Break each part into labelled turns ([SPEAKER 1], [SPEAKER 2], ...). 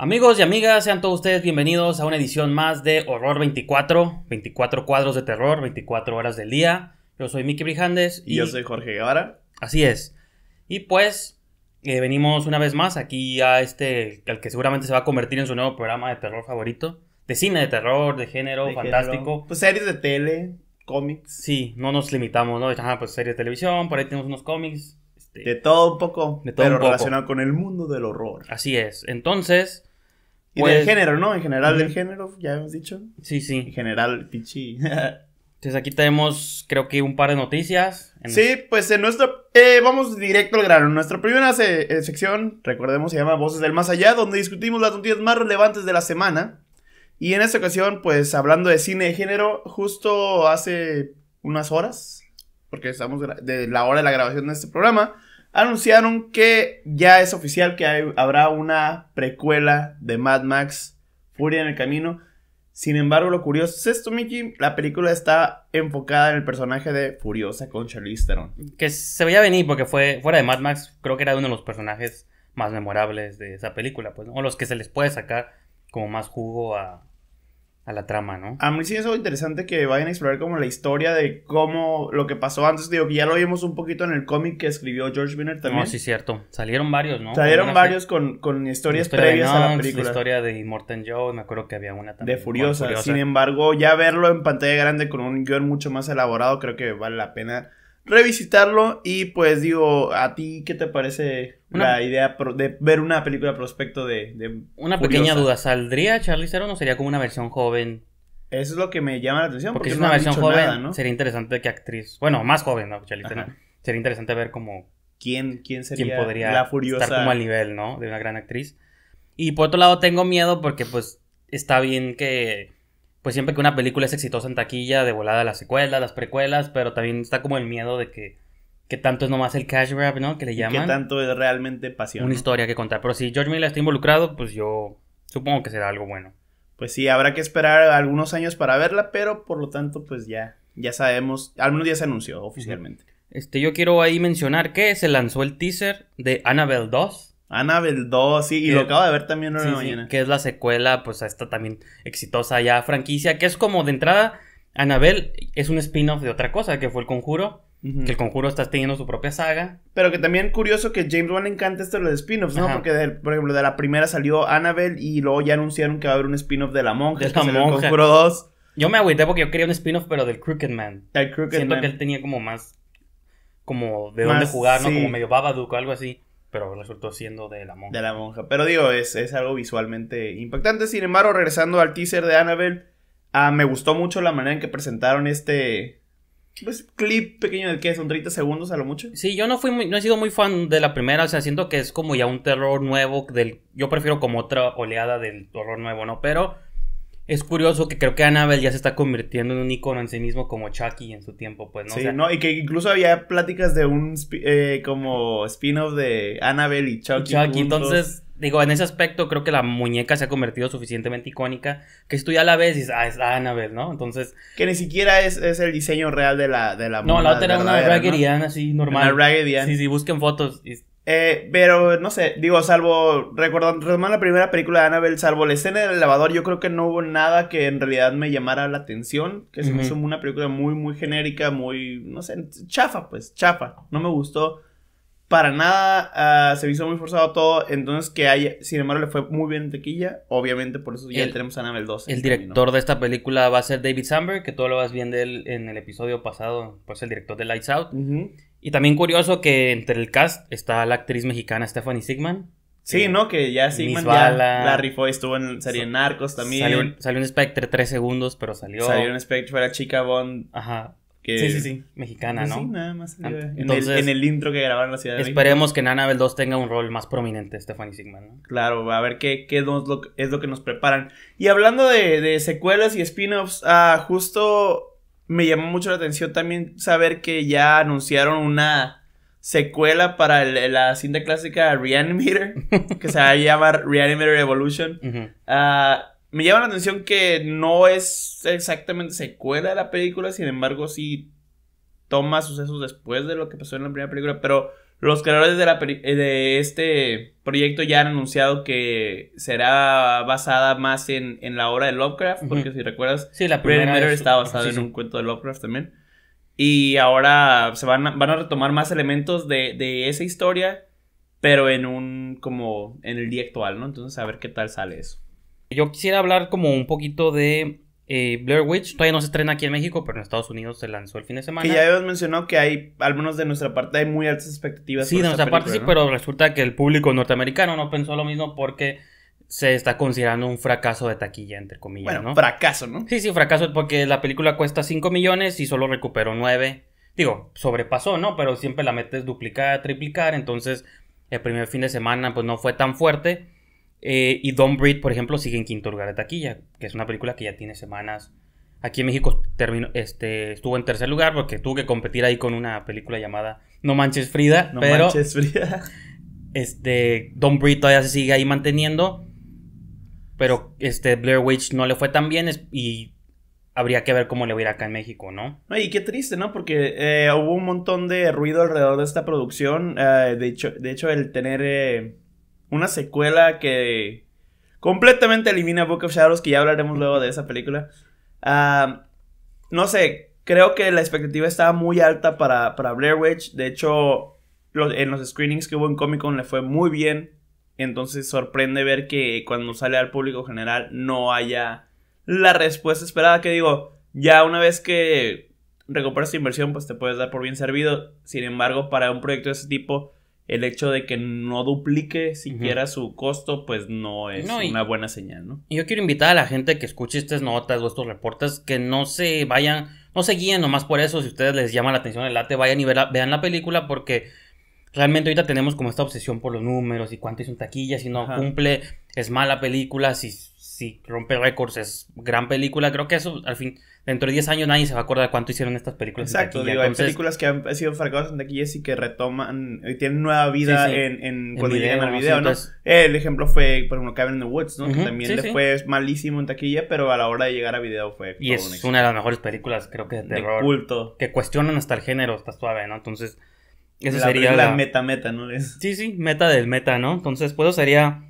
[SPEAKER 1] Amigos y amigas, sean todos ustedes bienvenidos a una edición más de Horror 24, 24 cuadros de terror, 24 horas del día. Yo soy Mickey Brijandes. Y, yo soy Jorge Guevara. Así es. Y pues, eh, venimos una vez más aquí a este, al que seguramente se va a convertir en su nuevo programa de terror favorito de cine, de terror, de género, fantástico. Pues series de tele, cómics. Sí, no nos limitamos, ¿no? Ah, pues series de televisión, por ahí tenemos unos cómics. Este, de todo un poco, de todo pero relacionado con el mundo del horror. Así es. Entonces... Y del pues, género, ¿no? En general del
[SPEAKER 2] género, ya hemos dicho.
[SPEAKER 1] Sí, sí. En general, pichi. Entonces aquí tenemos, creo que un par de noticias. sí,
[SPEAKER 2] pues en nuestro... Eh, vamos directo al grano. Nuestra primera eh, sección, recordemos, se llama Voces del Más Allá, donde discutimos las noticias más relevantes de la semana. Y en esta ocasión, pues hablando de cine de género, justo hace unas horas, porque estamos de la hora de la grabación de este programa, anunciaron que ya es oficial que habrá una precuela de Mad Max Furia en el Camino. Sin embargo, lo curioso es esto, Mickey. La película está enfocada en el personaje de Furiosa con Charlize Theron.
[SPEAKER 1] Que se veía venir porque fue fuera de Mad Max, creo que era uno de los personajes más memorables de esa película, pues, o los que se les puede sacar como más jugo a, a la trama, ¿no?
[SPEAKER 2] A mí sí es algo interesante que vayan a explorar como la historia de cómo lo que pasó antes. Digo, ya lo vimos un poquito en el cómic que escribió George Binner también. No, sí,
[SPEAKER 1] cierto. Salieron varios, ¿no? Salieron varios
[SPEAKER 2] con, con historias previas a la película. La
[SPEAKER 1] historia de Immortan Joe, me acuerdo que había una también. De Furiosa. Sin
[SPEAKER 2] embargo, ya verlo en pantalla grande con un guión mucho más elaborado, creo que vale la pena revisitarlo. Y pues digo, ¿a ti qué te parece la idea de ver una película prospecto de...
[SPEAKER 1] una pequeña duda, ¿saldría Charlie Theron o sería como una versión joven? Eso es lo que me llama la atención. Porque, es una versión joven, ¿no? sería interesante que actriz... Bueno, más joven, ¿no? Charlie Sería interesante ver como... ¿Quién, quién sería quién podría Estar como al nivel, ¿no? De una gran actriz. Y por otro lado tengo miedo porque pues está bien que pues siempre que una película es exitosa en taquilla, de volada las secuelas, las precuelas, pero también está como el miedo de que que tanto es nomás el cash grab, ¿no? Que le llaman. Que tanto es realmente pasión. Una historia que contar. Pero si George Miller está involucrado, pues yo supongo que será algo bueno. Pues
[SPEAKER 2] sí, habrá que esperar algunos años para verla, pero por lo tanto, pues ya,
[SPEAKER 1] ya sabemos, al menos ya se anunció oficialmente. Este, yo quiero ahí mencionar que se lanzó el teaser de Annabelle 2. Annabelle 2, sí, y lo acabo de ver también una mañana. que es la secuela, pues a esta también exitosa ya franquicia, que es como de entrada, Annabelle es un spin-off de otra cosa, que fue el conjuro. Que el conjuro está teniendo su propia saga. Pero que también curioso que James
[SPEAKER 2] Wan le encanta esto de los spin-offs, ¿no? Porque, por ejemplo, de la primera salió Annabelle y luego ya anunciaron que va a haber un spin-off de La Monja. De La Monja. conjuro 2.
[SPEAKER 1] Yo me agüité porque yo quería un spin-off, pero del Crooked Man. Del Crooked Siento que él tenía como más. Como de dónde jugar, ¿no? Como medio Babadook o algo así. Pero resultó siendo de la monja. De la monja. Pero digo,
[SPEAKER 2] es, algo visualmente impactante. Sin embargo, regresando al teaser de Annabelle, ah, me gustó mucho la manera en que presentaron este
[SPEAKER 1] pues, clip pequeño de que son 30 segundos a lo mucho. Sí, yo no fui no he sido muy fan de la primera, o sea, siento que es como ya un terror nuevo del yo prefiero como otra oleada del terror nuevo, ¿no? Pero es curioso que creo que Annabelle ya se está convirtiendo en un icono en sí mismo como Chucky en su tiempo, pues, ¿no? Sí, no, y
[SPEAKER 2] que incluso había pláticas de un eh, como spin-off de
[SPEAKER 1] Annabelle y Chucky. Chucky, entonces, digo, en ese aspecto creo que la muñeca se ha convertido suficientemente icónica que estudia tú la ves y dices, ah, es Annabelle, ¿no? Entonces...
[SPEAKER 2] Que ni siquiera es, el diseño real
[SPEAKER 1] de la, de la No, la otra era una Raggedy ¿no? así normal. Una Sí, sí, busquen fotos y eh,
[SPEAKER 2] pero no sé, digo, salvo recordando la primera película de Annabelle, salvo la escena del lavador, yo creo que no hubo nada que en realidad me llamara la atención. Que se me hizo una película muy, muy genérica, muy, no sé, chafa, pues, chafa. No me gustó para nada, ah, se me hizo muy forzado todo. Entonces, que hay, sin embargo, le fue muy bien tequilla.
[SPEAKER 1] Obviamente, por eso ya tenemos a Annabelle 2. El director de esta película va a ser David Samberg, que tú lo vas viendo en el episodio pasado, pues el director de Lights Out. Y también curioso que entre el cast está la actriz mexicana Stephanie Sigman. Sí, eh, ¿no? Que ya Sigman ya la rifó estuvo en serie Narcos
[SPEAKER 2] también.
[SPEAKER 1] Salió, un Spectre tres segundos, pero salió. Salió un
[SPEAKER 2] Spectre para Chica Bond. Ajá. Que, sí, sí, sí. Mexicana, pues ¿no? Sí, nada más. Entonces, en,
[SPEAKER 1] el, intro que grabaron la ciudad Esperemos que en Annabelle 2 tenga un rol más prominente Stephanie Sigman, ¿no? Claro, a ver qué, qué es, lo, es lo que nos preparan.
[SPEAKER 2] Y hablando de, secuelas y spin-offs, ah, justo me llamó mucho la atención también saber que ya anunciaron una secuela para la cinta clásica Reanimator, que se va a llamar Reanimator Evolution. Ah, me llama la atención que no es exactamente secuela de la película, sin embargo, sí toma sucesos después de lo que pasó en la primera película, pero los creadores de, este proyecto ya han anunciado que será basada más en, la obra de Lovecraft, porque si recuerdas, sí, la primera estaba basada en un cuento de Lovecraft también. Y ahora se van a, retomar más elementos de, de, esa historia,
[SPEAKER 1] pero en un como en el día actual, ¿no? Entonces a ver qué tal sale eso. Yo quisiera hablar como un poquito de eh, Blair Witch todavía no se estrena aquí en México, pero en Estados Unidos se lanzó el fin de semana. Y ya
[SPEAKER 2] habíamos mencionado que hay, al menos de nuestra parte, hay muy altas expectativas. Sí, de nuestra parte sí, pero resulta
[SPEAKER 1] que el público norteamericano no pensó lo mismo porque se está considerando un fracaso de taquilla, entre comillas. Bueno, fracaso, ¿no? Sí, sí, fracaso porque la película cuesta 5 millones y solo recuperó 9. Digo, sobrepasó, ¿no? Pero siempre la metes es duplicar, triplicar, entonces el primer fin de semana pues no fue tan fuerte. Eh, y Don Breed, por ejemplo, sigue en quinto lugar de taquilla, que es una película que ya tiene semanas. Aquí en México terminó, este, estuvo en tercer lugar porque tuvo que competir ahí con una película llamada No Manches Frida. No pero, Manches Frida. Este, Don Breed todavía se sigue ahí manteniendo. Pero este, Blair Witch no le fue tan bien y habría que ver cómo le va a ir acá en México, ¿no?
[SPEAKER 2] Y qué triste, ¿no? Porque eh, hubo un montón de ruido alrededor de esta producción. Eh, de, hecho, de hecho, el tener una secuela que completamente elimina Book of Shadows, que ya hablaremos luego de esa película. no sé, creo que la expectativa estaba muy alta para, para Blair Witch. De hecho, en los screenings que hubo en Comic Con le fue muy bien. Entonces sorprende ver que cuando sale al público general no haya la respuesta esperada. Que digo, ya una vez que recuperas tu inversión, pues te puedes dar por bien servido. Sin embargo, para un proyecto de ese tipo, el hecho de que no duplique siquiera su costo, pues no es una buena señal, ¿no?
[SPEAKER 1] Yo quiero invitar a la gente que escuche estas notas o estos reportes que no se vayan, no se guíen nomás por eso. Si ustedes les llama la atención el late, vayan y vean la película porque realmente ahorita tenemos como esta obsesión por los números y cuánto hizo un taquilla, si no cumple, es mala película, si, si rompe récords, es gran película. Creo que eso al fin dentro de 10 años nadie se va a acordar cuánto hicieron estas películas. Exacto, digo, hay películas
[SPEAKER 2] que han sido fracasadas en taquillas y que retoman y tienen nueva vida En, cuando llegan al video, ¿no? El ejemplo fue, por ejemplo, Cabin in the Woods, ¿no? que también le fue malísimo en taquilla, pero a la hora de llegar a video fue. Y es una de las mejores películas,
[SPEAKER 1] creo que de terror. culto. Que cuestionan hasta el género, está suave, ¿no? Entonces, eso sería. La, meta, meta, ¿no? Sí, sí, meta del meta, ¿no? Entonces, pues eso sería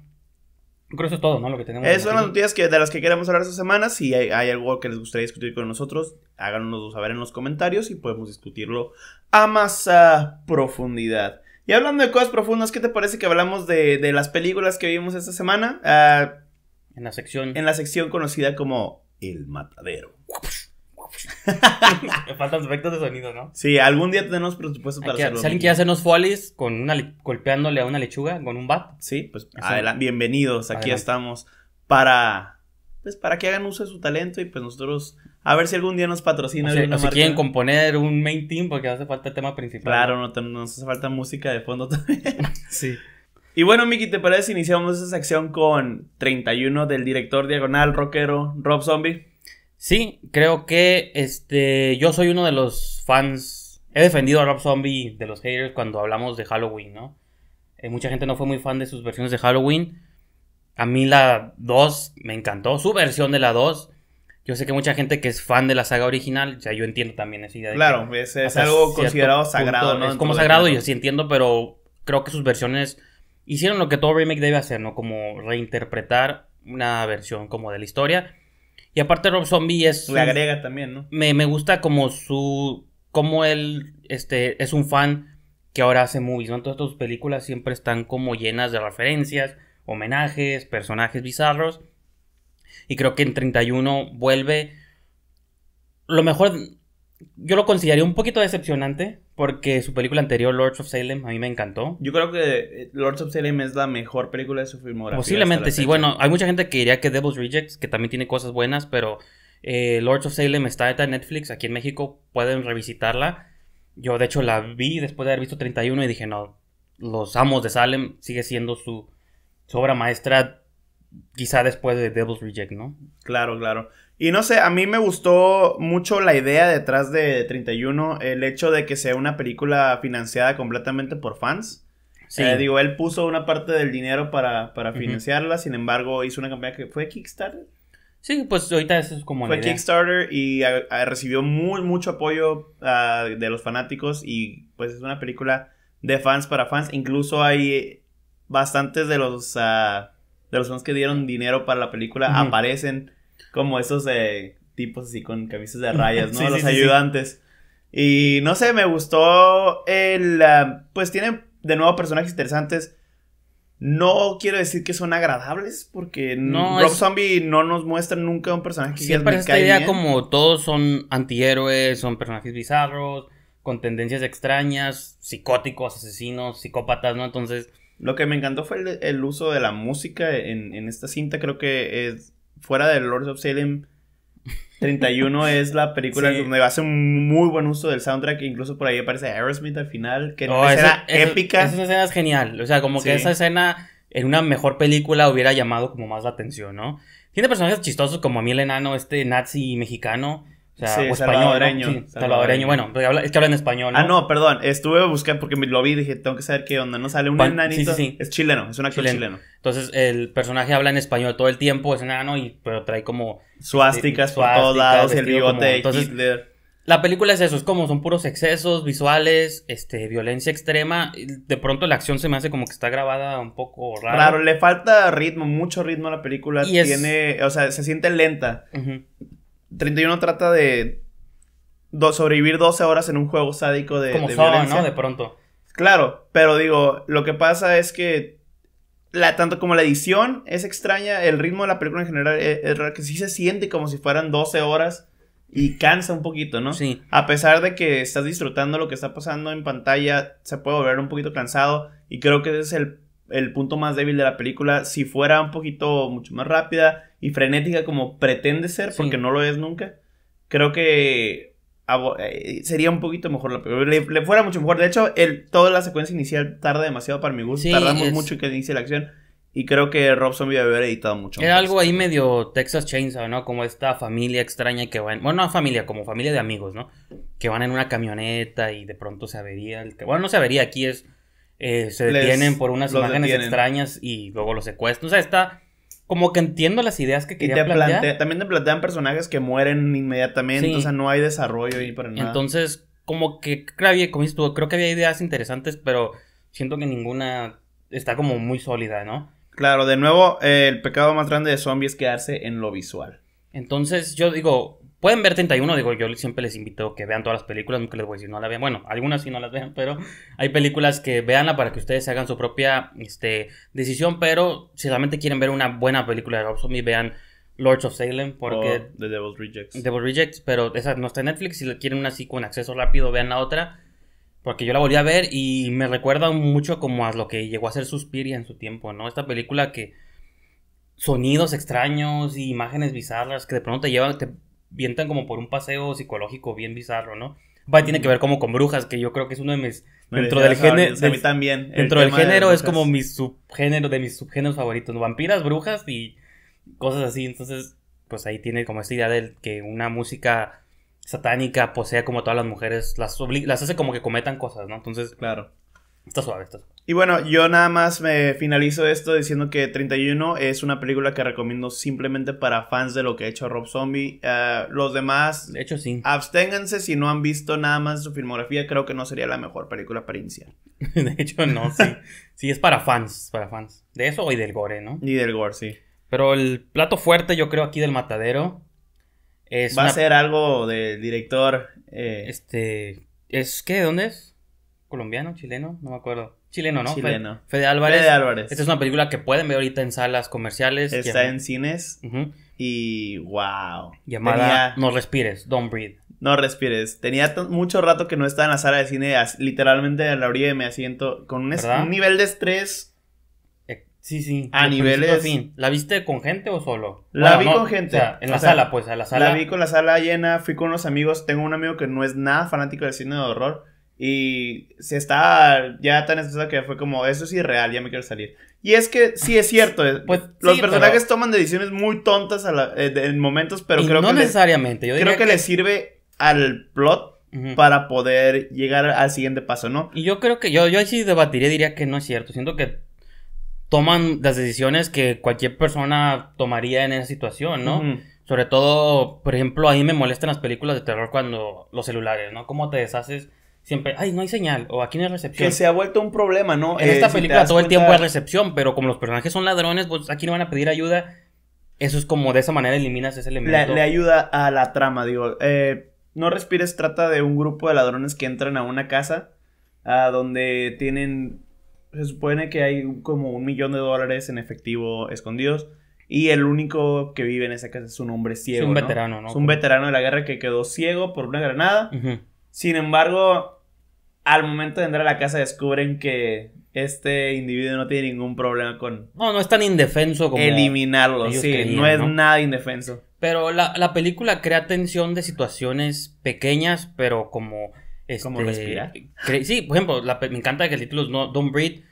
[SPEAKER 1] Creo eso es todo, ¿no? Lo que tenemos. Esas son las
[SPEAKER 2] noticias de las que queremos hablar esta semana. Si hay, algo que les gustaría discutir con nosotros, háganos saber en los comentarios y podemos discutirlo a más ah, profundidad. Y hablando de cosas profundas, ¿qué te parece que hablamos de, las películas que vimos esta semana? Ah, en la sección. En la sección
[SPEAKER 1] conocida como El Matadero. Me faltan efectos de sonido, ¿no? Sí, algún día tenemos presupuesto para hacerlo. Si alguien quiere hacernos folies con una golpeándole a una lechuga con un bat. Sí, pues bienvenidos. Aquí estamos para
[SPEAKER 2] pues, para que hagan uso de su talento y pues nosotros a ver si algún día nos patrocina. O si quieren componer un main team porque hace falta el tema principal. Claro, no, nos hace falta música de fondo también. sí. Y bueno, Miki, ¿te parece si iniciamos esa sección con 31 del director diagonal
[SPEAKER 1] rockero Rob Zombie? Sí, creo que este, yo soy uno de los fans. He defendido a Rob Zombie de los haters cuando hablamos de Halloween, ¿no? Eh, mucha gente no fue muy fan de sus versiones de Halloween. A mí la 2 me encantó, su versión de la 2. Yo sé que mucha gente que es fan de la saga original, ya yo entiendo también esa idea. De claro, es, algo considerado sagrado, ¿no? como sagrado, yo sí entiendo, pero creo que sus versiones hicieron lo que todo remake debe hacer, ¿no? Como reinterpretar una versión como de la historia. Y aparte Rob Zombie es... Le agrega también, ¿no? Me, gusta como su... Como él este, es un fan que ahora hace movies, ¿no? Entonces sus películas siempre están como llenas de referencias, homenajes, personajes bizarros. Y creo que en 31 vuelve... Lo mejor... Yo lo consideraría un poquito decepcionante porque su película anterior, Lords of Salem, a mí me encantó. Yo creo que eh,
[SPEAKER 2] Lords of Salem es la mejor película de su filmografía. Posiblemente, sí. Bueno,
[SPEAKER 1] hay mucha gente que diría que Devil's Rejects, que también tiene cosas buenas, pero eh, Lords of Salem está en Netflix, aquí en México, pueden revisitarla. Yo, de hecho, la vi después de haber visto 31 y dije, no, Los Amos de Salem sigue siendo su, su obra maestra, quizá después de Devil's Reject, ¿no?
[SPEAKER 2] Claro, claro. Y no sé, a mí me gustó mucho la idea detrás de 31, el hecho de que sea una película financiada completamente por fans. Sí. Eh, digo, él puso una parte del dinero para, financiarla, sin embargo, hizo una campaña que fue Kickstarter.
[SPEAKER 1] Sí, pues ahorita eso es como Fue Kickstarter
[SPEAKER 2] y ah, ah, recibió muy, mucho apoyo ah, de los fanáticos y pues es una película de fans para fans. Incluso hay bastantes de los, de los fans que dieron dinero para la película, aparecen como esos tipos así con camisas de rayas, ¿no? los ayudantes. Y no sé, me gustó el... Ah, pues tienen de nuevo personajes interesantes. No quiero decir que son agradables, porque no, Rob Zombie no nos muestra nunca un personaje que sí, es esta idea como
[SPEAKER 1] todos son antihéroes, son personajes bizarros, con tendencias extrañas, psicóticos, asesinos, psicópatas, ¿no? Entonces... Lo que me encantó fue el, uso de la música en, esta cinta, creo que es fuera de
[SPEAKER 2] Lords of Salem, 31 es la película donde hace un muy buen uso del soundtrack. Incluso por ahí aparece Aerosmith al final,
[SPEAKER 1] que épica. Esa escena es genial. O sea, como que esa escena en una mejor película hubiera llamado como más la atención, ¿no? Tiene personajes chistosos como a mí el enano, este nazi mexicano sí, español, salvadoreño, Bueno, es que habla en español. Ah, ¿no? Ah, no, perdón. Estuve buscando porque lo vi y dije, tengo que saber qué onda. No sale un enanito. es chileno, es un actor chileno. Entonces, el personaje habla en español todo el tiempo, es enano, y, pero trae como. Suásticas eh, por todos lados, el bigote entonces, La película es eso, es como son puros excesos visuales, este, violencia extrema. De pronto la acción se me hace como que está grabada un poco raro. Claro,
[SPEAKER 2] le falta ritmo, mucho ritmo a la película. Tiene,
[SPEAKER 1] o sea, se siente
[SPEAKER 2] lenta. 31 trata de sobrevivir 12 horas en un juego sádico de. Como de ¿no? De pronto. Claro, pero digo, lo que pasa es que. La, tanto como la edición es extraña, el ritmo de la película en general es, es raro, que sí se siente como si fueran 12 horas y cansa un poquito, ¿no? Sí. A pesar de que estás disfrutando lo que está pasando en pantalla, se puede volver un poquito cansado y creo que ese es el el punto más débil de la película, si fuera un poquito mucho más rápida y frenética como pretende ser, porque no lo es nunca, creo que eh, sería un poquito mejor la película. Le, fuera mucho mejor. De hecho, el, toda la secuencia inicial tarda demasiado para mi gusto. Tardamos mucho en que inicie la acción. Y
[SPEAKER 1] creo que Robson
[SPEAKER 2] Zombie debe haber editado mucho. Era algo
[SPEAKER 1] ahí medio Texas Chainsaw, ¿no? Como esta familia extraña que va Bueno, no familia, como familia de amigos, ¿no? Que van en una camioneta y de pronto se avería... Bueno, no se avería, aquí es eh, se detienen por unas imágenes extrañas y luego los secuestran. O sea, está como que entiendo las ideas que quería
[SPEAKER 2] también te plantean personajes que mueren inmediatamente, o sea, no hay desarrollo ahí para nada.
[SPEAKER 1] Entonces, como que, como creo que había ideas interesantes, pero siento que ninguna está como muy sólida, ¿no? Claro, de nuevo, eh, el pecado más grande de zombies es quedarse en lo visual. Entonces, yo digo, Pueden ver 31, digo, yo siempre les invito a que vean todas las películas, nunca les voy a decir no la vean, bueno, algunas sí no las vean, pero hay películas que veanla para que ustedes hagan su propia este, decisión, pero si realmente quieren ver una buena película de Rob Zombie, vean Lords of Salem, porque... The Devil's Rejects. Devil Rejects, pero esa no está en Netflix, si quieren una así con acceso rápido, vean la otra, porque yo la volví a ver y me recuerda mucho como a lo que llegó a ser Suspiria en su tiempo, ¿no? Esta película que sonidos extraños y imágenes bizarras que de pronto te llevan, vientan como por un paseo psicológico bien bizarro, ¿no? Va, tiene que ver como con brujas, que yo creo que es uno de mis... dentro del ah, género... también. Dentro del género es como mi subgénero, de mis subgéneros favoritos. Vampiras, brujas y cosas así. Entonces, pues ahí tiene como esta idea de que una música satánica posea como todas las mujeres, las, las hace como que cometan cosas, ¿no? Entonces, claro. Está suave, está suave.
[SPEAKER 2] Y bueno, yo nada más me finalizo esto diciendo que 31 es una película que recomiendo simplemente para fans de lo que ha hecho Rob Zombie. Eh, los demás, de hecho, sí. absténganse si no han visto nada más su
[SPEAKER 1] filmografía. Creo que no sería la mejor película para iniciar. de hecho, no, sí. sí, es para fans, para fans. De eso y del gore, ¿no? Y del gore, sí. Pero el plato fuerte, yo creo, aquí del matadero. Es Va a ser algo del director. Eh, este. ¿Es qué? ¿Dónde es? colombiano, chileno, no me acuerdo. Chileno, ¿no? Chileno. Fede, Álvarez. Fede Álvarez. Esta es una película que pueden ver ahorita en salas comerciales. Está en
[SPEAKER 2] cines. Y wow. Llamada
[SPEAKER 1] No respires, don't breathe. No respires. Tenía mucho rato
[SPEAKER 2] que no estaba en la sala de cine, literalmente a la orilla de mi asiento, con un, nivel de estrés. Eh, sí, sí. A niveles.
[SPEAKER 1] ¿La viste con gente o solo? La vi con gente. en la sala, pues, a la sala. La vi
[SPEAKER 2] con la sala llena, fui con unos amigos. Tengo un amigo que no es nada fanático del cine de horror. Y se estaba ya tan estresado que fue como, eso es irreal, ya me quiero salir. Y es que sí es cierto, eh, pues, los personajes toman decisiones muy tontas eh, en momentos, pero creo creo no necesariamente, yo Creo que,
[SPEAKER 1] que, le sirve al plot para poder llegar al siguiente paso, ¿no? Y yo creo que yo, yo sí debatiría, diría que no es cierto, siento que toman las decisiones que cualquier persona tomaría en esa situación, ¿no? Sobre todo, por ejemplo, ahí me molestan las películas de terror cuando los celulares, ¿no? ¿Cómo te deshaces? siempre, ay, no hay señal, o aquí no hay recepción. Que se
[SPEAKER 2] ha vuelto un problema, ¿no? En eh, esta película todo el tiempo hay
[SPEAKER 1] recepción, pero como los personajes son ladrones, pues aquí no van a pedir ayuda. Eso es como de esa manera eliminas ese elemento. Le,
[SPEAKER 2] ayuda a la trama, digo. Eh, no respires trata de un grupo de ladrones que entran a una casa a donde tienen. Se supone que hay como un millón de dólares en efectivo escondidos. Y el único que vive en esa casa es un hombre ciego. Es un veterano, ¿no? Es un veterano de la guerra que quedó ciego por una granada. Sin embargo, al momento de entrar a la casa descubren que este individuo no tiene ningún problema con... No, no es tan indefenso como... Eliminarlo, sí, no es
[SPEAKER 1] nada indefenso. Pero la, película crea tensión de situaciones pequeñas, pero como... Este, como respirar. Sí, por ejemplo, me encanta que el título es no, Don't Breathe,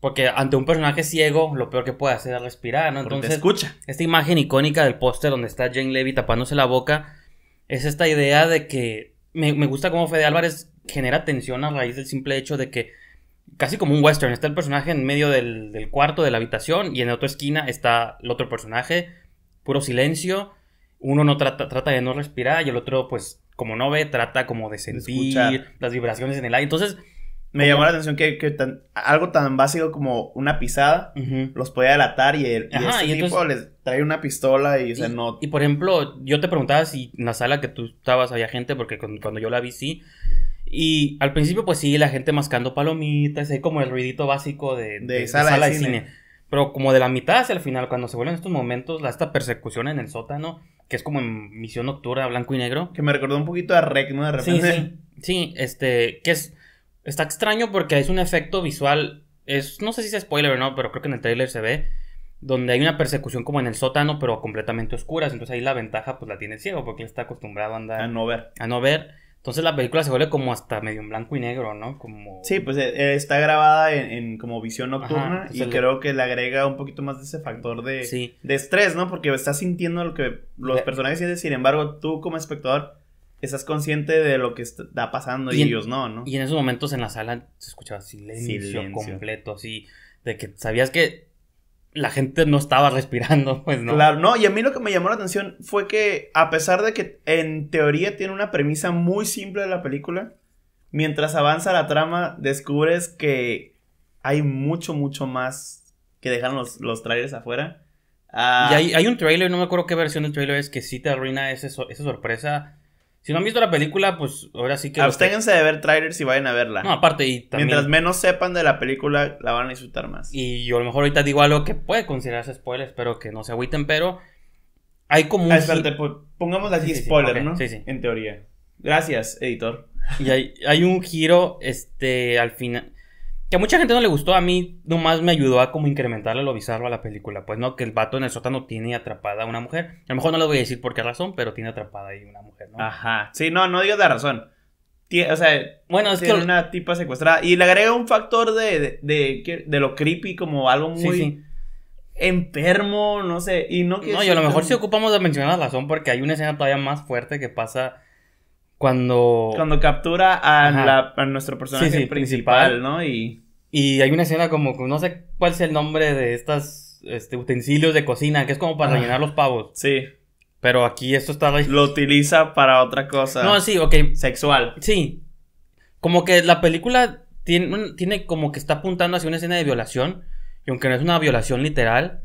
[SPEAKER 1] porque ante un personaje ciego, lo peor que puede hacer es respirar, ¿no? Entonces, escucha. Esta imagen icónica del póster donde está Jane Levy tapándose la boca, es esta idea de que... Me, me gusta cómo Fede Álvarez genera tensión a raíz del simple hecho de que casi como un western. Está el personaje en medio del, cuarto de la habitación y en la otra esquina está el otro personaje. Puro silencio. Uno no trata, de no respirar y el otro, pues, como no ve, trata como de sentir las vibraciones en el aire. Entonces.
[SPEAKER 2] Me llamó la atención que, algo tan básico como una pisada los podía delatar y el este tipo les trae una pistola y, y
[SPEAKER 1] se no. Y por ejemplo, yo te preguntaba si en la sala que tú estabas había gente, porque cuando, cuando yo la vi sí, y al principio, pues sí, la gente mascando palomitas, hay como el ruidito básico de, sala, de, cine. Pero como de la mitad hacia el final, cuando se vuelven estos momentos, la, esta persecución en el sótano, que es como en Misión Nocturna, blanco y negro. Que me recordó un poquito a Rec, ¿no? De repente. Sí, sí, sí este, que es, está extraño porque es un efecto visual, es, no sé si es spoiler o no, pero creo que en el trailer se ve, donde hay una persecución como en el sótano, pero completamente oscuras, entonces ahí la ventaja pues la tiene el ciego, porque él está acostumbrado a andar. A no ver. A no ver. Entonces la película se vuelve como hasta medio en blanco y negro, ¿no? Como...
[SPEAKER 2] Sí, pues eh, eh, está grabada en, como visión nocturna y creo que le agrega un poquito más de ese factor de, estrés, ¿no? Porque estás sintiendo lo que los eh. personajes sienten, sin embargo, tú como espectador estás consciente de lo que está pasando y, ellos no, ¿no? Y
[SPEAKER 1] en esos momentos en la sala se escuchaba silencio. completo, así, de que sabías que la gente no estaba respirando, pues no. Claro,
[SPEAKER 2] no, y a mí lo que me llamó la atención fue que a pesar de que en teoría tiene una premisa muy simple de la película, mientras avanza la trama descubres que hay mucho, mucho más
[SPEAKER 1] que dejaron los, trailers afuera.
[SPEAKER 2] Ah, y hay, hay,
[SPEAKER 1] un trailer, no me acuerdo qué versión del trailer es, que sí te arruina esa sorpresa si no han visto la película, pues ahora sí que. Absténganse de
[SPEAKER 2] ver trailers y vayan a verla. No, aparte, y también... Mientras
[SPEAKER 1] menos sepan de la película, la van a disfrutar más. Y yo a lo mejor ahorita digo algo que puede considerarse spoiler. Espero que no se agüiten, pero. Hay como un. Ah, espérate, pongámosle spoiler, ¿no? Sí, sí. En teoría. Gracias, editor. Y hay, hay un giro, este, al final. Que a mucha gente no le gustó, a mí nomás me ayudó a como incrementarle lo bizarro a la película. Pues no, que el vato en el sótano tiene atrapada a una mujer. A lo mejor no le voy a decir por qué razón, pero tiene atrapada ahí una mujer, ¿no? Ajá. Sí, no, no digo de razón. o sea,
[SPEAKER 2] bueno, es una tipa secuestrada. Y le agrega un factor de, de, lo creepy, como
[SPEAKER 1] algo muy enfermo, no sé. Y no No, y a lo mejor si ocupamos de mencionar la razón, porque hay una escena todavía más fuerte que pasa cuando. Cuando captura a, la, a nuestro personaje principal, ¿no? Y. Y hay una escena como, no sé cuál es el nombre de estas este, utensilios de cocina, que es como para rellenar los pavos. Sí. Pero aquí esto está... Lo utiliza para otra cosa. No, sí, ok. Sexual. Sí. Como que la película tiene, tiene como que está apuntando hacia una escena de violación. Y aunque no es una violación literal,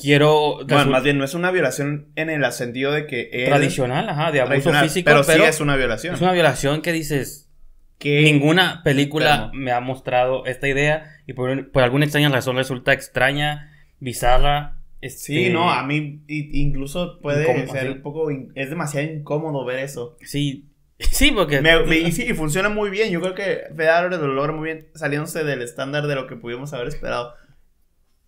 [SPEAKER 1] quiero. Bueno, más bien no
[SPEAKER 2] es una violación en el sentido de que. es... Tradicional, ajá, de abuso físico. Pero, sí es una violación. Es una
[SPEAKER 1] violación que dices. Que ninguna película me ha mostrado esta idea y por, por alguna extraña razón resulta extraña, bizarra. Sí, este, no, a
[SPEAKER 2] mí incluso puede ser un poco. Es demasiado incómodo ver eso.
[SPEAKER 1] Sí. Sí, porque.
[SPEAKER 2] y, sí, funciona muy bien. Yo creo que Fedar lo logra muy bien saliéndose del estándar de lo que pudimos haber esperado.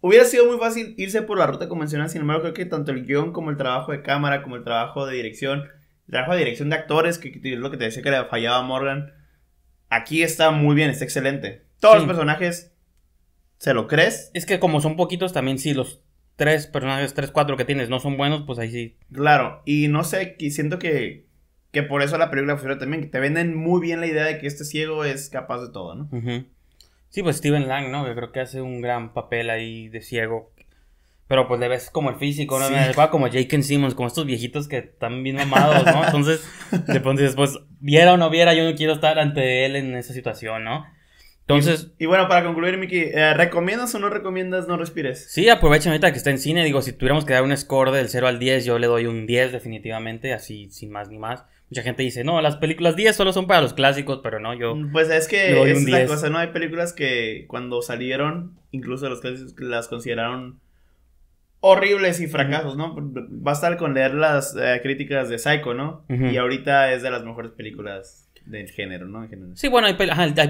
[SPEAKER 2] Hubiera sido muy fácil irse por la ruta convencional, sin embargo, creo que tanto el guión como el trabajo de cámara, como el trabajo de dirección, el trabajo de dirección de actores, que es lo que te decía que le fallaba a
[SPEAKER 1] Morgan, aquí está muy bien, está excelente. Todos los personajes, ¿se lo crees? Es que como son poquitos, también sí, los tres personajes, tres, cuatro que tienes no son buenos, pues ahí sí. Claro,
[SPEAKER 2] y no sé, siento que, por eso la película funciona también, que te venden muy
[SPEAKER 1] bien la idea de que este ciego es capaz de todo, ¿no? Sí, pues Steven Lang, ¿no? Que creo que hace un gran papel ahí de ciego. Pero pues le ves como el físico, ¿no? Como Jake Simmons, como estos viejitos que están bien mamados, ¿no? Entonces, después, después, viera o no viera, yo no quiero estar ante él en esa situación, ¿no? Entonces. Y, bueno, para concluir, Miki, eh, ¿recomiendas
[SPEAKER 2] o no recomiendas No Respires?
[SPEAKER 1] Sí, aprovecha ahorita que está en cine. Digo, si tuviéramos que dar un score del 0 al 10, yo le doy un 10, definitivamente, así sin más ni más. Mucha gente dice, no, las películas 10 solo son para los clásicos, pero no, yo. Mm, pues es que es la cosa,
[SPEAKER 2] ¿no? Hay películas que cuando salieron, incluso los clásicos las consideraron horribles y fracasos, ¿no? Basta con leer las eh, críticas de Psycho, ¿no? Y ahorita es de las mejores películas del género, ¿no?
[SPEAKER 1] Sí, bueno, hay,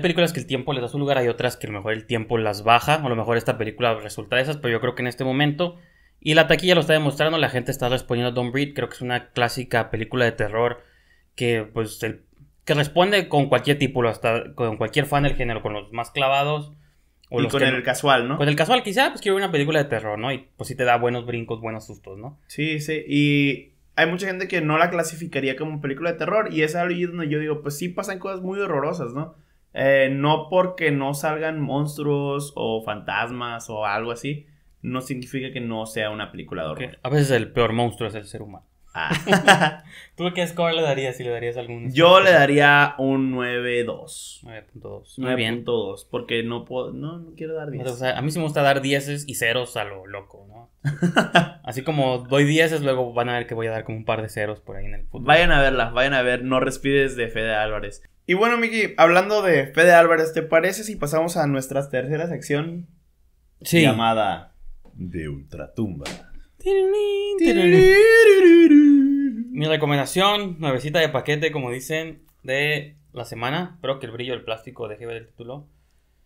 [SPEAKER 1] películas que el tiempo les da su lugar, hay otras que a lo mejor el tiempo las baja, o a lo mejor esta película resulta de esas, pero yo creo que en este momento, y la taquilla lo está demostrando, la gente está respondiendo a Don't Breed, creo que es una clásica película de terror que pues el, que responde con cualquier título, hasta con cualquier fan del género, con los más clavados. O y con el casual, ¿no? Con el casual, quizá, pues quiero ver una película de terror, ¿no? Y pues sí te da buenos brincos, buenos sustos, ¿no? Sí, sí. Y
[SPEAKER 2] hay mucha gente que no la clasificaría como película de
[SPEAKER 1] terror. Y es algo donde yo digo, pues sí pasan
[SPEAKER 2] cosas muy horrorosas, ¿no? Eh, no porque no salgan monstruos o fantasmas o algo así, no significa que no sea una película de horror. A veces el peor monstruo es el ser humano. Ah.
[SPEAKER 1] ¿Tú qué score le darías si le darías algún? Yo le
[SPEAKER 2] daría un
[SPEAKER 1] 9.2. 9.2. Muy porque no puedo, no, no quiero dar 10. a mí sí me gusta dar 10 y ceros a lo loco, ¿no? Así como doy 10, luego van a ver que voy a dar como un par de ceros por ahí en el fútbol. Vayan a verla, vayan a ver No respides de Fede Álvarez.
[SPEAKER 2] Y bueno, Miki, hablando de Fede Álvarez, ¿te parece si pasamos a nuestra tercera sección?
[SPEAKER 1] Sí. Llamada de Ultratumba. Mi recomendación, nuevecita de paquete, como dicen, de la semana. Espero que el brillo del plástico deje ver el título.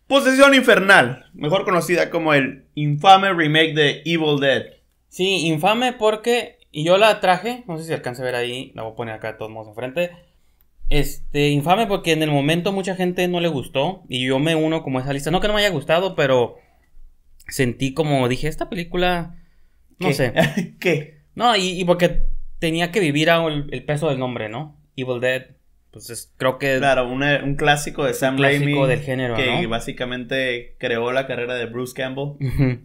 [SPEAKER 2] Posesión Infernal, mejor conocida
[SPEAKER 1] como el infame remake de Evil Dead. Sí, infame porque yo la traje, no sé si alcance a ver ahí, la voy a poner acá de todos modos enfrente. Este, infame porque en el momento mucha gente no le gustó y yo me uno como a esa lista. No que no me haya gustado, pero sentí como dije, esta película no sé. ¿Qué? No, y, porque tenía que vivir a el, peso del nombre, ¿no? Evil Dead. Pues es, creo que. Claro,
[SPEAKER 2] un clásico de Sam Raimi. del género. Que básicamente creó la carrera de Bruce Campbell.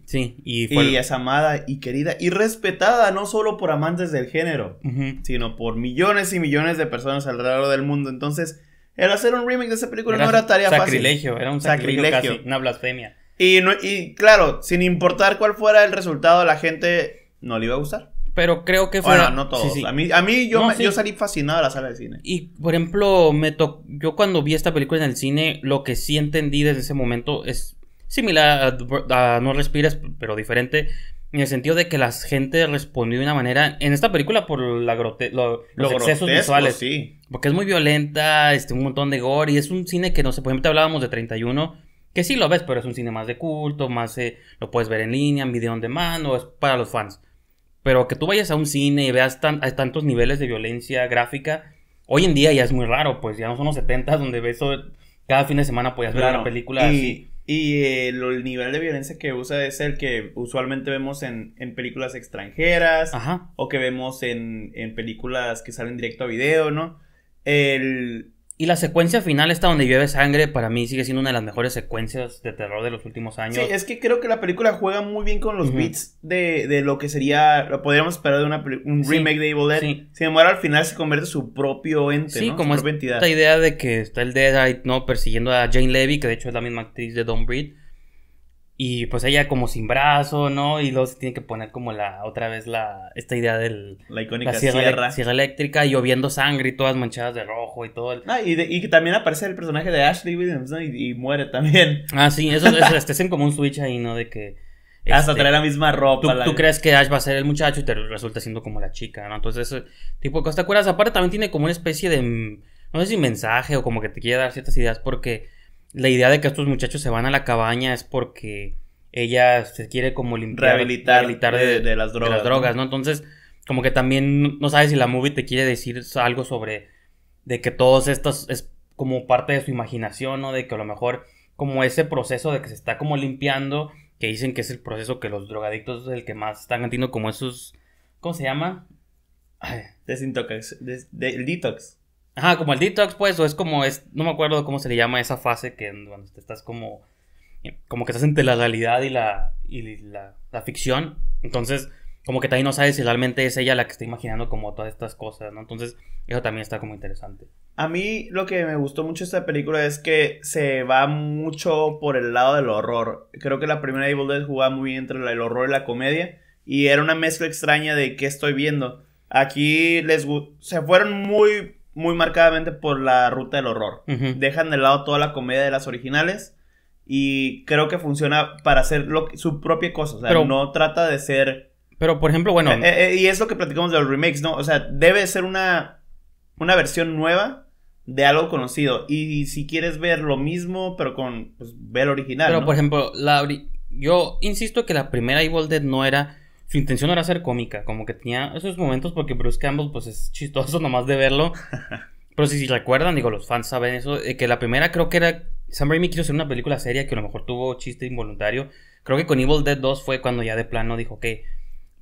[SPEAKER 2] sí, y fue. es amada y querida y respetada no solo por amantes del género, sino por millones y millones de personas alrededor del mundo. Entonces, el hacer un remake de esa película no era tarea sacrilegio, fácil. Sacrilegio, era un sacrilegio, sacrilegio. Casi,
[SPEAKER 1] una blasfemia.
[SPEAKER 2] Y, no, y claro, sin importar cuál fuera el resultado, la gente no le iba a gustar.
[SPEAKER 1] Pero creo que fue. Bueno, no todos. A mí, a mí yo, me, yo salí fascinado de la sala de cine. Y por ejemplo, me Yo cuando vi esta película en el cine, lo que sí entendí desde ese momento es similar a, No Respires, pero diferente. En el sentido de que la gente respondió de una manera. En esta película, por la grote, los excesos visuales. Sí. Porque es muy violenta, este, un montón de gore. Y es un cine que, no sé, por ejemplo, hablábamos de 31. Que sí lo ves, pero es un cine más de culto, más eh, lo puedes ver en línea, en video on demand, o es para los fans. Pero que tú vayas a un cine y veas tantos niveles de violencia gráfica, hoy en día ya es muy raro, pues ya no son los 70 donde ves cada fin de semana podías ver una película y,
[SPEAKER 2] eh, el nivel de violencia que usa es el que usualmente vemos en, películas extranjeras o que vemos
[SPEAKER 1] en, en películas que salen directo a video, ¿no? El, y la secuencia final, esta donde llueve sangre, para mí sigue siendo una de las mejores secuencias de terror de los últimos años. Sí, es
[SPEAKER 2] que creo que la película juega muy bien con los beats de, de, lo que sería, lo podríamos esperar de una, un remake de Evil Dead. Sin embargo, al final se convierte su propio ente, sí, como esta
[SPEAKER 1] idea de que está el Deadite, ¿no? Persiguiendo a Jane Levy, que de hecho es la misma actriz de Don't Breed y pues ella como sin brazo, ¿no? Y luego se tiene que poner como la, otra vez la, esta idea del... La icónica sierra. Sierra, sierra eléctrica, lloviendo sangre y todas manchadas de rojo y todo. Ah, y, también aparece
[SPEAKER 2] el personaje de Ashley Williams, Y, muere también.
[SPEAKER 1] Ah, sí, eso es, este, hacen como un switch ahí, ¿no? De que... Ah, hasta este, traer la misma ropa. Tú, tú, crees que Ash va a ser el muchacho y te resulta siendo como la chica, ¿no? Entonces, tipo de ¿Te acuerdas? Aparte también tiene como una especie de... Mm, no sé si mensaje o como que te quiere dar ciertas ideas porque la idea de que estos muchachos se van a la cabaña es porque ella se quiere como limpiar, rehabilitar, de, las drogas, de, las drogas, ¿no? Entonces, como que también no sabes si la movie te quiere decir algo sobre de que todos estos es como parte de su imaginación, ¿no? De que a lo mejor como ese proceso de que se está como limpiando, que dicen que es el proceso que los drogadictos es el que más están haciendo, como esos ¿cómo se llama? Desintox, des, de, el detox. Ajá, como el detox, pues, o es como es, no me acuerdo cómo se le llama esa fase que cuando estás como, como que estás entre la realidad y la, y la, la ficción, entonces como que también no sabes si realmente es ella la que está imaginando como todas estas cosas, ¿no? Entonces eso también está como interesante.
[SPEAKER 2] A mí lo que me gustó mucho de esta película es que se va mucho por el lado del horror. Creo que la primera Evil Dead jugaba muy bien entre el horror y la comedia y era una mezcla extraña de qué estoy viendo. Aquí les se fueron muy muy marcadamente por la ruta del horror. Dejan de lado toda la comedia de las originales y creo que funciona para hacer su propia cosa. no trata de ser. Pero, por ejemplo, bueno. Eh, eh, eh, y es lo que platicamos de los remakes, ¿no? O sea, debe ser una, una versión nueva de algo conocido.
[SPEAKER 1] Y, si quieres ver lo mismo, pero con. Pues, el original. Pero, por ejemplo, la, yo insisto que la primera Evil Dead no era su intención era ser cómica, como que tenía esos momentos porque Bruce Campbell pues es chistoso nomás de verlo. Pero si, si recuerdan, digo, los fans saben eso, que la primera creo que era Sam Raimi quiso hacer una película seria que a lo mejor tuvo chiste involuntario. Creo que con Evil Dead 2 fue cuando ya de plano dijo, que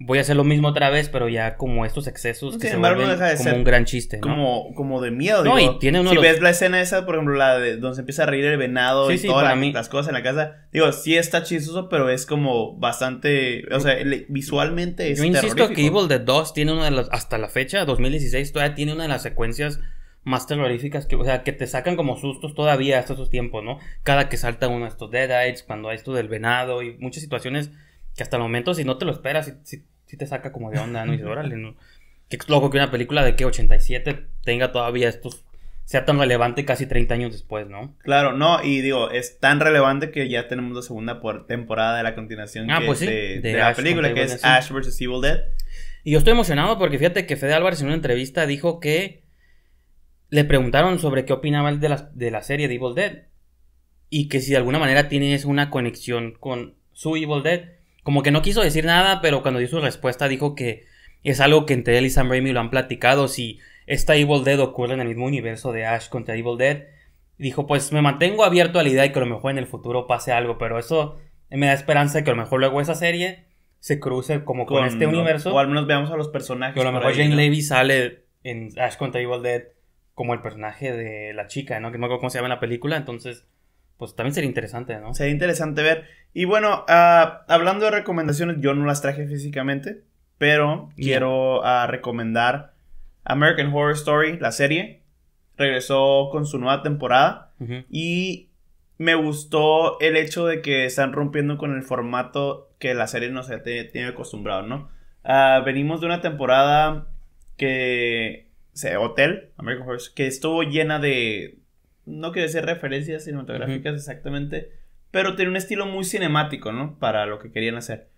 [SPEAKER 1] voy a hacer lo mismo otra vez, pero ya como estos excesos que se vuelven de como un gran chiste,
[SPEAKER 2] Como, como de miedo, No, digo, y tiene uno Si ves la escena esa, por ejemplo, la de donde se empieza a reír el venado y todas las cosas en la casa, digo, sí está chistoso, pero es como bastante, o sea, visualmente
[SPEAKER 1] es Yo insisto que Evil Dead 2 tiene una de las, hasta la fecha, 2016, todavía tiene una de las secuencias más terroríficas, que, o sea, que te sacan como sustos todavía hasta esos tiempos, ¿no? Cada que salta uno de estos Deadites, cuando hay esto del venado y muchas situaciones que hasta el momento, si no te lo esperas, si, te saca como de onda, ¿no? Y órale, Qué loco que una película de que 87 tenga todavía estos sea tan relevante casi 30 años después, ¿no?
[SPEAKER 2] Claro, no, y digo, es tan relevante que ya tenemos la segunda temporada de la
[SPEAKER 1] continuación ah, pues de, la película, que es Ash vs. Evil Dead. Y yo estoy emocionado porque fíjate que Fede Álvarez en una entrevista dijo que le preguntaron sobre qué opinaba él de la, de la serie de Evil Dead y que si de alguna manera tienes una conexión con su Evil Dead como que no quiso decir nada, pero cuando dio su respuesta dijo que es algo que entre él y Sam Raimi lo han platicado, si esta Evil Dead ocurre en el mismo universo de Ash contra Evil Dead. Dijo, pues me mantengo abierto a la idea de que a lo mejor en el futuro pase algo, pero eso me da esperanza de que a lo mejor luego esa serie se cruce como con, este universo. O al menos veamos a los personajes. Que a lo mejor Jane Levy sale en Ash contra Evil Dead como el personaje de la chica, ¿no? Que me acuerdo cómo se llama en la película, entonces pues también sería interesante, ¿no? Sería interesante ver. Y bueno,
[SPEAKER 2] ah, hablando de recomendaciones, yo no las traje físicamente, pero quiero ah, recomendar American Horror Story, la serie. Regresó con su nueva temporada y me gustó el hecho de que están rompiendo con el formato que la serie nos tiene acostumbrado, ¿no? Ah, venimos de una temporada que... Hotel, American Horror, que estuvo llena de, no quiero decir referencias cinematográficas exactamente, pero tiene un estilo muy cinemático, ¿no? Para lo que querían hacer.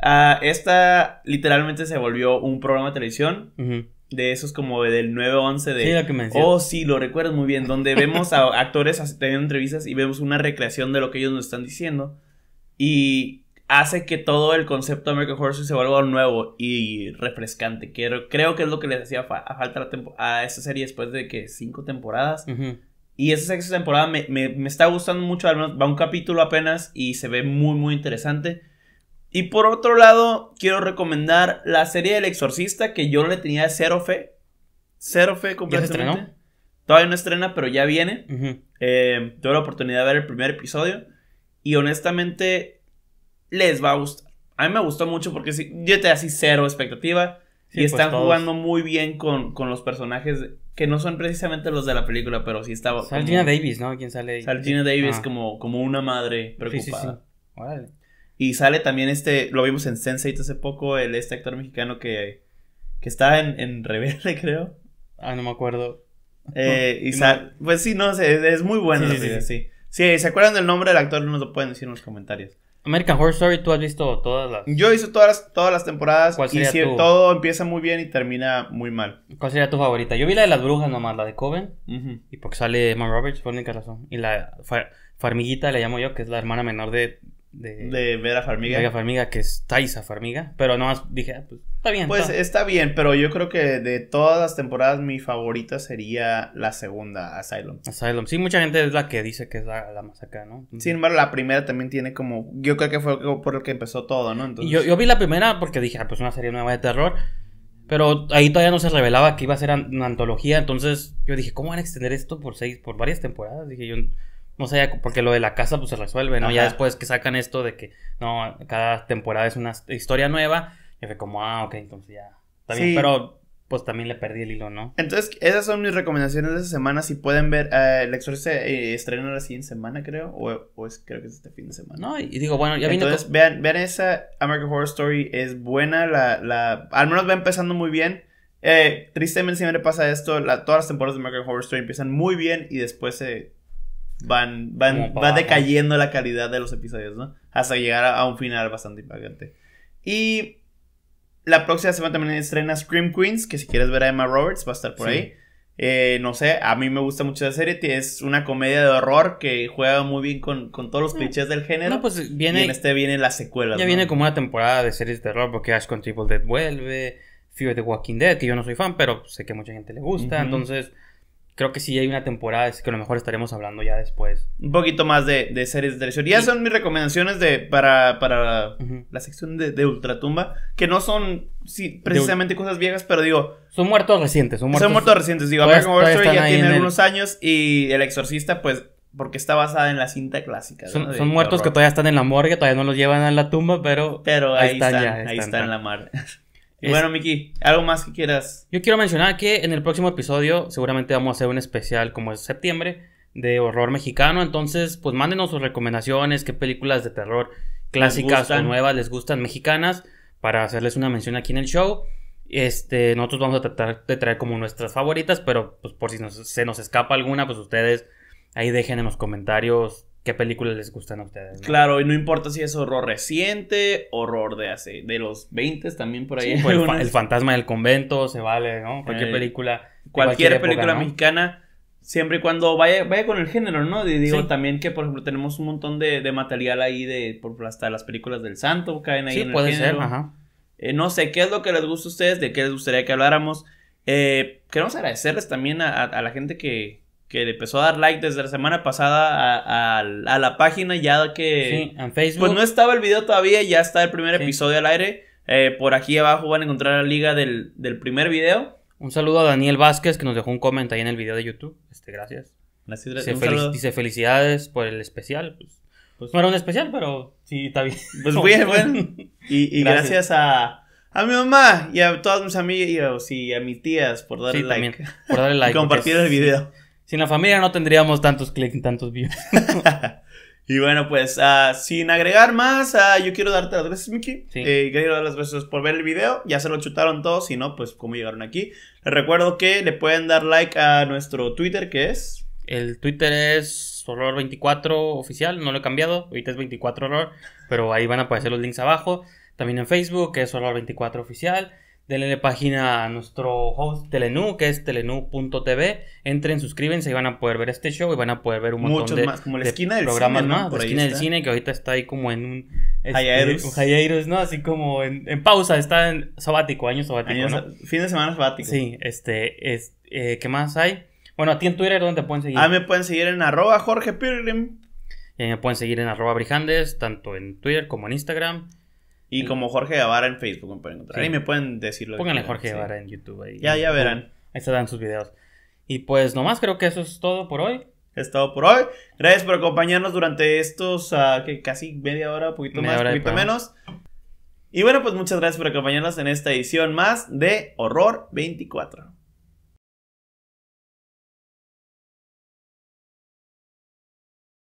[SPEAKER 2] Ah, esta literalmente se volvió un programa de televisión. De esos como del 9-11 de... Sí, lo Oh, sí, lo recuerdo muy bien. Donde vemos a actores teniendo entrevistas y vemos una recreación de lo que ellos nos están diciendo. Y hace que todo el concepto de American Horror se vuelva nuevo y refrescante. Quiero, creo que es lo que les hacía falta a, a esta serie después de que cinco temporadas. Y esa sexta temporada me, está gustando mucho, va un capítulo apenas y se ve muy, muy interesante. Y por otro lado, quiero recomendar la serie del exorcista que yo le tenía cero fe. Cero fe completamente. Todavía no estrena, pero ya viene. Eh, tuve la oportunidad de ver el primer episodio y honestamente les va a gustar. A mí me gustó mucho porque yo te así cero expectativa y pues, están jugando muy bien con, los personajes que no son precisamente los de la película, pero sí estaba. Salgina Davis, ¿no? ¿Quién sale? Ahí? Davis ah. como, como una madre preocupada. Órale. Y sale también este, lo vimos en Sense8 hace poco, el este actor mexicano que, que está en, en Rebelde, creo. Ah, no me acuerdo. Eh, y sale pues sí, no sé, es, muy bueno. Sí sí, sí sí, ¿se acuerdan del nombre del actor? Nos lo pueden decir en los comentarios.
[SPEAKER 1] American Horror Story, tú has
[SPEAKER 2] visto todas las. Yo hice todas las, todas las temporadas. y
[SPEAKER 1] todo empieza muy bien y termina muy mal. ¿Cuál sería tu favorita? Yo vi la de las brujas nomás, la de Coven. Y porque sale Man Roberts, por única razón. Y la farmiguita la llamo yo, que es la hermana menor de, de, de a Farmiga. Vera Farmiga, que es a Farmiga. Pero nomás dije, ah, pues
[SPEAKER 2] está bien. Pues está bien, pero yo creo que de todas las temporadas mi favorita sería la segunda, Asylum. Asylum. Sí, mucha
[SPEAKER 1] gente es la que dice que es la, más acá, ¿no?
[SPEAKER 2] Sin embargo, la primera también tiene como. Yo creo que fue por el que empezó todo, ¿no? Yo,
[SPEAKER 1] vi la primera porque dije, ah, pues una serie nueva de terror. Pero ahí todavía no se revelaba que iba a ser una antología. Entonces yo dije, ¿cómo van a extender esto por seis, por varias temporadas? Dije yo no sé, porque lo de la casa pues se resuelve, ¿no? Ya después que sacan esto de que, no, cada temporada es una historia nueva, y fue como, ah, ok, entonces ya, pero pues también le perdí el hilo, ¿no? Entonces,
[SPEAKER 2] esas son mis recomendaciones de esta semana, si pueden ver, eh, el exorcista eh, estrena la semana, creo, o, es, creo que es este fin de semana. No, y digo, bueno, ya vino... Entonces, vean, vean esa American Horror Story, es buena, la, al menos va empezando muy bien, eh, tristemente siempre pasa esto, la, todas las temporadas de American Horror Story empiezan muy bien y después se van, van, va decayendo la calidad de los episodios, ¿no? Hasta llegar a, un final bastante impactante. Y la próxima semana también estrena Scream Queens, que si quieres ver a Emma Roberts va a estar por ahí. Eh, no sé, a mí me gusta mucho la serie. Es una
[SPEAKER 1] comedia de horror que juega muy bien con, todos los mm. clichés del género. No, pues viene. en este viene la secuela. Ya viene como una temporada de series de horror porque Ash con Triple Dead vuelve. Fear the Walking Dead, que yo no soy fan, pero sé que mucha gente le gusta. Entonces, creo que si hay una temporada es que a lo mejor estaremos hablando ya después. Un poquito más de, series de televisión. Ya son mis recomendaciones de, para,
[SPEAKER 2] la sección de, de, Ultratumba, que no son precisamente cosas viejas, pero digo...
[SPEAKER 1] Son muertos recientes, son muertos, muertos recientes. Digo, American ya tiene algunos
[SPEAKER 2] años y El Exorcista, pues porque está basada en la cinta clásica. Son, muertos que
[SPEAKER 1] todavía están en la morgue, todavía no los llevan a la tumba, pero... Pero ahí, están, ahí en la mar. Y Bueno, Miki, algo más que quieras. Yo quiero mencionar que en el próximo episodio seguramente vamos a hacer un especial como es septiembre de horror mexicano. Entonces, pues mándenos sus recomendaciones, qué películas de terror clásicas o nuevas les gustan mexicanas para hacerles una mención aquí en el show. Este, nosotros vamos a tratar de traer como nuestras favoritas, pero pues por si se nos escapa alguna, pues ustedes ahí dejen en los comentarios qué películas les gustan a ustedes. Claro, y no importa si es horror
[SPEAKER 2] reciente, horror de hace, de los 20 también por ahí. el,
[SPEAKER 1] fantasma del convento, se vale, ¿no? Cualquier eh, película. Cualquier, película
[SPEAKER 2] mexicana, siempre y cuando vaya, vaya con el género, ¿no? digo también que, por ejemplo, tenemos un montón de, material ahí de, por hasta las películas del santo caen ahí. Sí, en puede el género. ser, ajá. Eh, no sé, ¿qué es lo que les gusta a ustedes? ¿De qué les gustaría que habláramos? Eh, queremos agradecerles también a la gente que, que le empezó a dar like desde la semana pasada a, la página, ya que... Sí, en Facebook. Pues no estaba el video todavía, ya está el primer episodio al aire. Eh, por aquí abajo van a encontrar la liga del, primer
[SPEAKER 1] video. Un saludo a Daniel Vázquez que nos dejó un comentario en el video de YouTube. Este, gracias. Gracias, Dice, felicidades por el especial. Pues. pues, no era un especial, pero sí, está bien. Pues bien, bueno. Y, gracias.
[SPEAKER 2] a, mi mamá y a todos mis amigos y a mis tías por darle like. También, por darle like. y compartir el video.
[SPEAKER 1] Sin la familia no tendríamos tantos clics ni tantos views.
[SPEAKER 2] y bueno, pues ah, sin agregar más, ah, yo quiero darte las gracias, Miki. Eh, quiero dar las gracias por ver el video. Ya se lo chutaron todos, y no, pues cómo llegaron
[SPEAKER 1] aquí. Les recuerdo que le pueden dar like a nuestro Twitter, que es... El Twitter es horror24 oficial, no lo he cambiado, ahorita es 24horror, pero ahí van a aparecer los links abajo. También en Facebook, que es horror24 oficial denle página a nuestro host Telenú, que es telenú.tv. Entren, suscríbanse y van a poder ver este show y van a poder ver un montón de, del programas cine, ¿no? más, la esquina del cine que ahorita está ahí como en un aires, este, ¿no? Así como en, pausa, está en sabático, año sabático, Fin de semana sabático. Sí, este, es, eh, ¿qué más hay? Bueno, a ti en Twitter, ¿dónde te pueden seguir? Ah, me pueden seguir en arroba Jorge Pilgrim. Y eh, me pueden seguir en arroba Brijandes, tanto en Twitter como en Instagram. Y como Jorge Guevara en Facebook me pueden encontrar. Ahí me pueden decirlo. Pónganle Jorge Guevara en YouTube. Ahí, ya, ya verán. Ahí se dan sus videos. Y pues nomás creo que eso es todo por hoy. Es todo
[SPEAKER 2] por hoy. Gracias por acompañarnos durante estos ah, que casi media hora, poquito más, un poquito menos. Y bueno, pues muchas gracias por acompañarnos en esta edición más de Horror
[SPEAKER 1] 24.